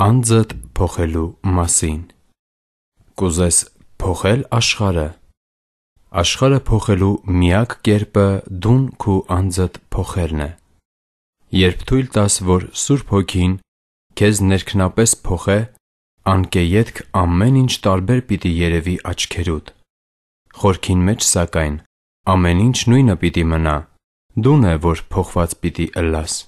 անձդ փոխելու մասին։ Կուզես փոխել աշխարհը։ Աշխարհը փոխելու միակ կերպը դուն քո անձդ փոխելն է։ Երբ թույլ տաս, որ Սուրբ Հոգին քեզ ներքնապես փոխե, անկեյետք ամեն ինչ տարբեր պիտի երևի աչքերուդ։ Խորքին մեջ, սակայն, ամեն ինչ նույնը պիտի մնա։ Դուն է, որ փոխված պիտի ըլլաս։